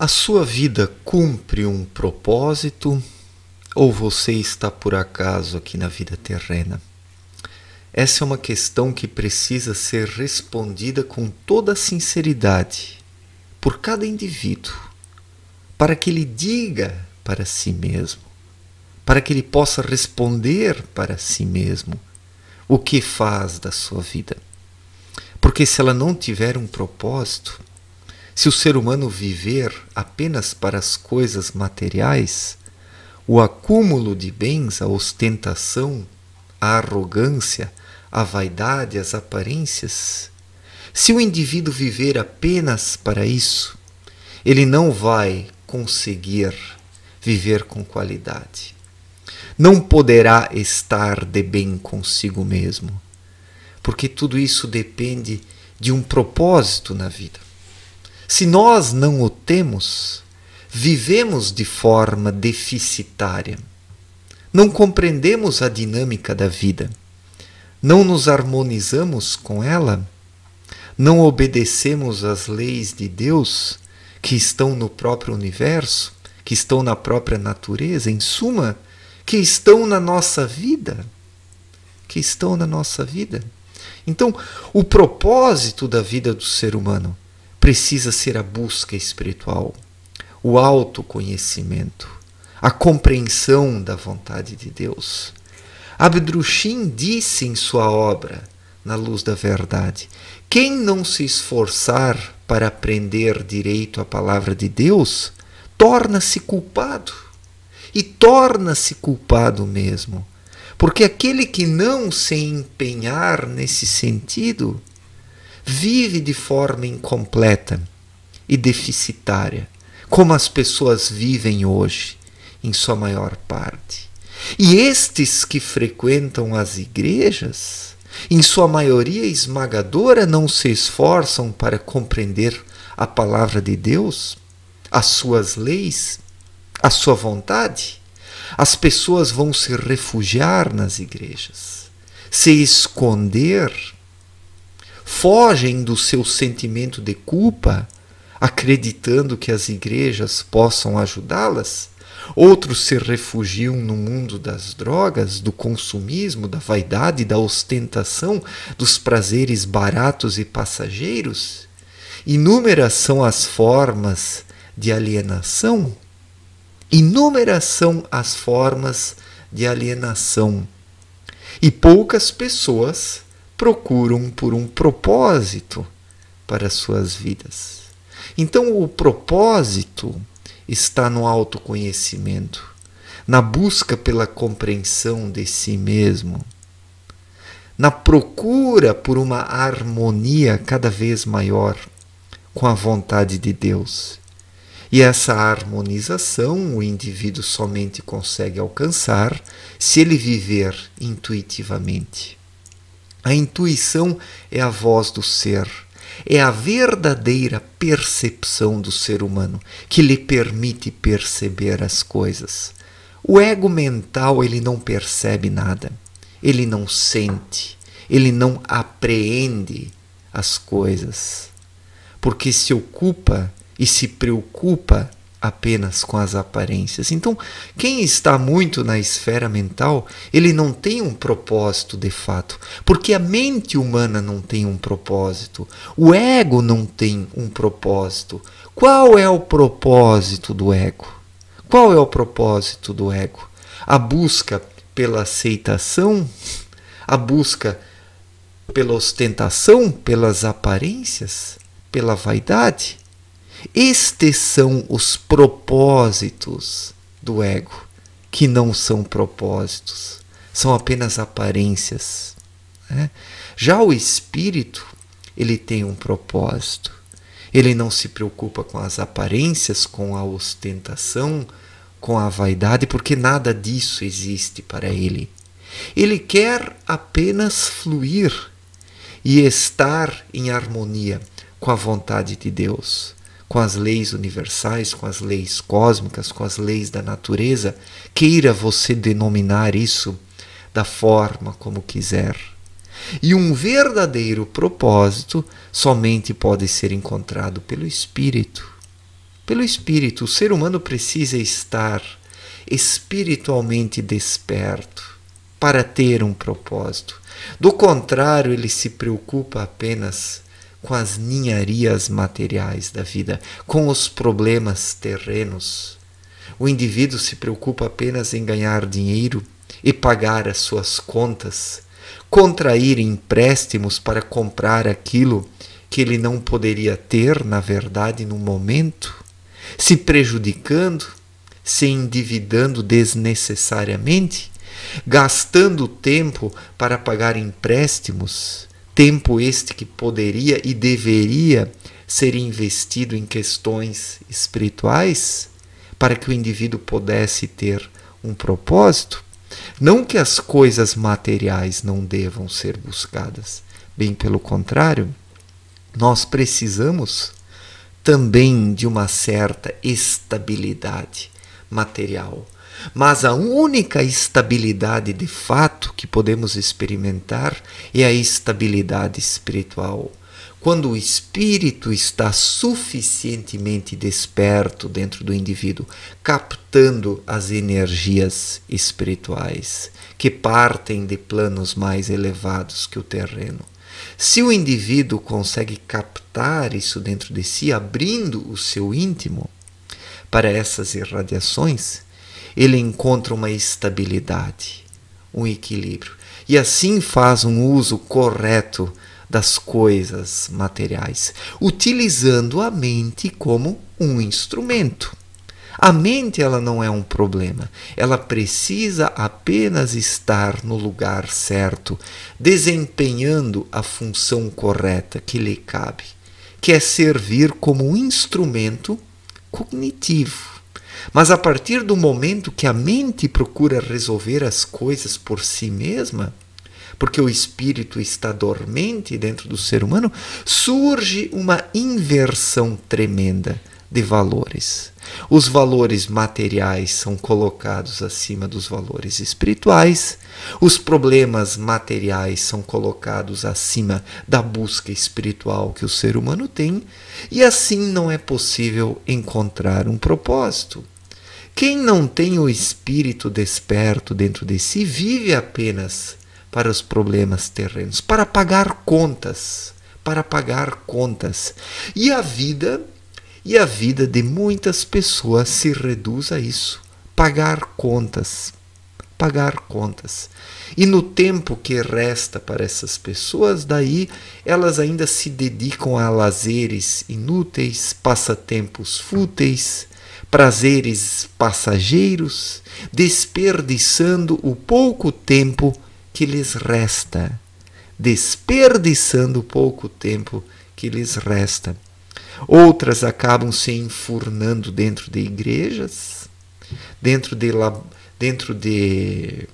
A sua vida cumpre um propósito ou você está por acaso aqui na vida terrena? Essa é uma questão que precisa ser respondida com toda a sinceridade por cada indivíduo, para que ele diga para si mesmo, para que ele possa responder para si mesmo o que faz da sua vida. Porque se ela não tiver um propósito, se o ser humano viver apenas para as coisas materiais, o acúmulo de bens, a ostentação, a arrogância, a vaidade, as aparências, se o indivíduo viver apenas para isso, ele não vai conseguir viver com qualidade. Não poderá estar de bem consigo mesmo, porque tudo isso depende de um propósito na vida. Se nós não o temos, vivemos de forma deficitária. Não compreendemos a dinâmica da vida. Não nos harmonizamos com ela. Não obedecemos às leis de Deus que estão no próprio universo, que estão na própria natureza, em suma, que estão na nossa vida. Que estão na nossa vida. Então, o propósito da vida do ser humano precisa ser a busca espiritual, o autoconhecimento, a compreensão da vontade de Deus. Abdrushim disse em sua obra, Na Luz da Verdade: Quem não se esforçar para aprender direito a palavra de Deus, torna-se culpado. E torna-se culpado mesmo. Porque aquele que não se empenhar nesse sentido vive de forma incompleta e deficitária, como as pessoas vivem hoje, em sua maior parte. E estes que frequentam as igrejas, em sua maioria esmagadora, não se esforçam para compreender a palavra de Deus, as suas leis, a sua vontade. As pessoas vão se refugiar nas igrejas, se esconder fogem do seu sentimento de culpa, acreditando que as igrejas possam ajudá-las. Outros se refugiam no mundo das drogas, do consumismo, da vaidade, da ostentação, dos prazeres baratos e passageiros. Inúmeras são as formas de alienação. Inúmeras são as formas de alienação. E poucas pessoas procuram por um propósito para suas vidas. Então, o propósito está no autoconhecimento, na busca pela compreensão de si mesmo, na procura por uma harmonia cada vez maior com a vontade de Deus. E essa harmonização o indivíduo somente consegue alcançar se ele viver intuitivamente. A intuição é a voz do ser, é a verdadeira percepção do ser humano que lhe permite perceber as coisas. O ego mental ele não percebe nada, ele não sente, ele não apreende as coisas, porque se ocupa e se preocupa apenas com as aparências. Então, quem está muito na esfera mental, ele não tem um propósito de fato, porque a mente humana não tem um propósito, o ego não tem um propósito. Qual é o propósito do ego? Qual é o propósito do ego? A busca pela aceitação, a busca pela ostentação, pelas aparências, pela vaidade? Estes são os propósitos do ego, que não são propósitos, são apenas aparências. Né? Já o espírito, ele tem um propósito. Ele não se preocupa com as aparências, com a ostentação, com a vaidade, porque nada disso existe para ele. Ele quer apenas fluir e estar em harmonia com a vontade de Deus com as leis universais, com as leis cósmicas, com as leis da natureza, queira você denominar isso da forma como quiser. E um verdadeiro propósito somente pode ser encontrado pelo espírito. Pelo espírito, o ser humano precisa estar espiritualmente desperto para ter um propósito. Do contrário, ele se preocupa apenas com as ninharias materiais da vida, com os problemas terrenos. O indivíduo se preocupa apenas em ganhar dinheiro e pagar as suas contas, contrair empréstimos para comprar aquilo que ele não poderia ter, na verdade, no momento, se prejudicando, se endividando desnecessariamente, gastando tempo para pagar empréstimos Tempo este que poderia e deveria ser investido em questões espirituais para que o indivíduo pudesse ter um propósito. Não que as coisas materiais não devam ser buscadas, bem pelo contrário, nós precisamos também de uma certa estabilidade material mas a única estabilidade de fato que podemos experimentar é a estabilidade espiritual. Quando o espírito está suficientemente desperto dentro do indivíduo, captando as energias espirituais que partem de planos mais elevados que o terreno. Se o indivíduo consegue captar isso dentro de si, abrindo o seu íntimo para essas irradiações, ele encontra uma estabilidade, um equilíbrio. E assim faz um uso correto das coisas materiais, utilizando a mente como um instrumento. A mente ela não é um problema, ela precisa apenas estar no lugar certo, desempenhando a função correta que lhe cabe, que é servir como um instrumento cognitivo mas a partir do momento que a mente procura resolver as coisas por si mesma, porque o espírito está dormente dentro do ser humano, surge uma inversão tremenda de valores. Os valores materiais são colocados acima dos valores espirituais, os problemas materiais são colocados acima da busca espiritual que o ser humano tem, e assim não é possível encontrar um propósito. Quem não tem o espírito desperto dentro de si vive apenas para os problemas terrenos, para pagar contas, para pagar contas. E a vida, e a vida de muitas pessoas se reduz a isso, pagar contas, pagar contas. E no tempo que resta para essas pessoas, daí elas ainda se dedicam a lazeres inúteis, passatempos fúteis, prazeres passageiros, desperdiçando o pouco tempo que lhes resta. Desperdiçando o pouco tempo que lhes resta. Outras acabam se enfurnando dentro de igrejas, dentro de, dentro de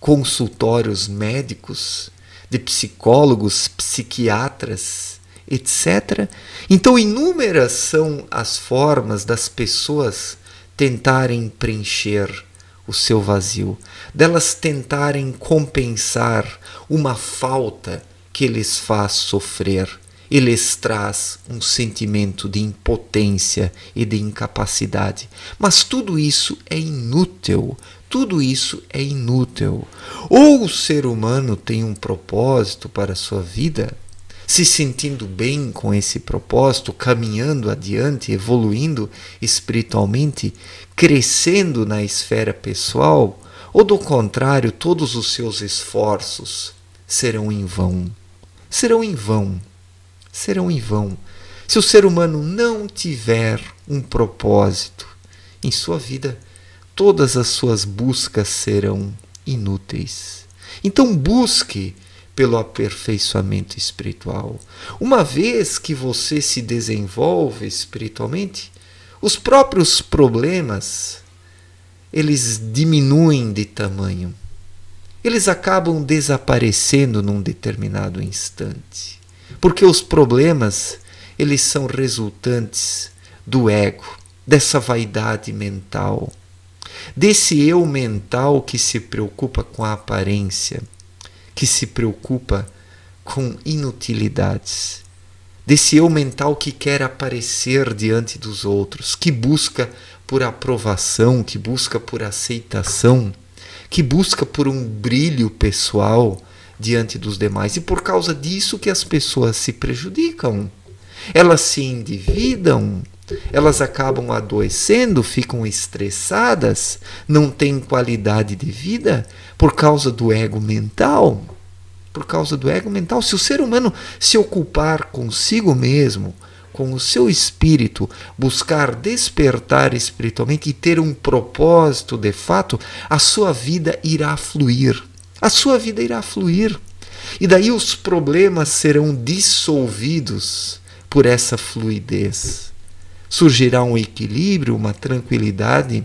consultórios médicos, de psicólogos, psiquiatras, etc. Então, inúmeras são as formas das pessoas tentarem preencher o seu vazio, delas tentarem compensar uma falta que lhes faz sofrer e lhes traz um sentimento de impotência e de incapacidade. Mas tudo isso é inútil. Tudo isso é inútil. Ou o ser humano tem um propósito para a sua vida, se sentindo bem com esse propósito, caminhando adiante, evoluindo espiritualmente, crescendo na esfera pessoal, ou do contrário, todos os seus esforços serão em vão. Serão em vão. Serão em vão. Se o ser humano não tiver um propósito em sua vida, todas as suas buscas serão inúteis. Então busque pelo aperfeiçoamento espiritual. Uma vez que você se desenvolve espiritualmente, os próprios problemas eles diminuem de tamanho. Eles acabam desaparecendo num determinado instante, porque os problemas eles são resultantes do ego, dessa vaidade mental, desse eu mental que se preocupa com a aparência que se preocupa com inutilidades, desse eu mental que quer aparecer diante dos outros, que busca por aprovação, que busca por aceitação, que busca por um brilho pessoal diante dos demais. E por causa disso que as pessoas se prejudicam. Elas se endividam, elas acabam adoecendo, ficam estressadas, não têm qualidade de vida por causa do ego mental. Por causa do ego mental. Se o ser humano se ocupar consigo mesmo, com o seu espírito, buscar despertar espiritualmente e ter um propósito de fato, a sua vida irá fluir. A sua vida irá fluir. E daí os problemas serão dissolvidos por essa fluidez surgirá um equilíbrio, uma tranquilidade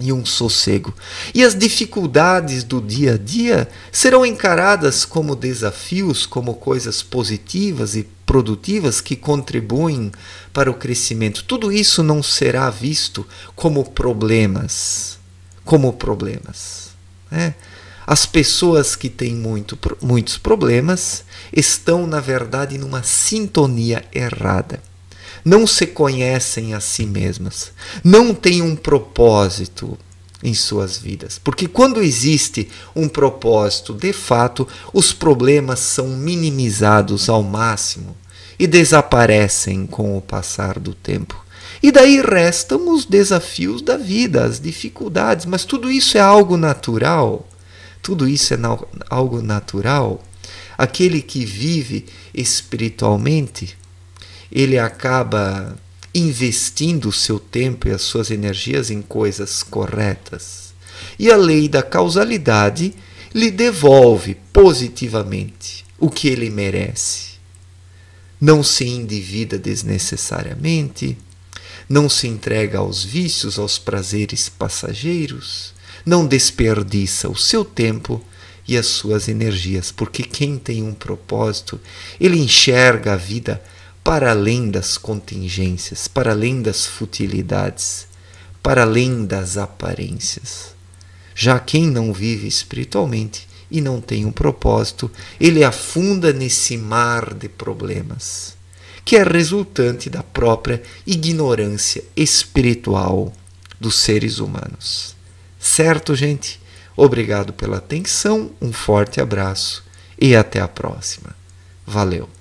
e um sossego. E as dificuldades do dia a dia serão encaradas como desafios, como coisas positivas e produtivas que contribuem para o crescimento. Tudo isso não será visto como problemas, como problemas. Né? As pessoas que têm muito, muitos problemas estão, na verdade, numa sintonia errada não se conhecem a si mesmas, não têm um propósito em suas vidas. Porque quando existe um propósito, de fato, os problemas são minimizados ao máximo e desaparecem com o passar do tempo. E daí restam os desafios da vida, as dificuldades, mas tudo isso é algo natural. Tudo isso é na algo natural. Aquele que vive espiritualmente ele acaba investindo o seu tempo e as suas energias em coisas corretas. E a lei da causalidade lhe devolve positivamente o que ele merece. Não se endivida desnecessariamente, não se entrega aos vícios, aos prazeres passageiros, não desperdiça o seu tempo e as suas energias, porque quem tem um propósito, ele enxerga a vida para além das contingências, para além das futilidades, para além das aparências. Já quem não vive espiritualmente e não tem um propósito, ele afunda nesse mar de problemas, que é resultante da própria ignorância espiritual dos seres humanos. Certo, gente? Obrigado pela atenção, um forte abraço e até a próxima. Valeu!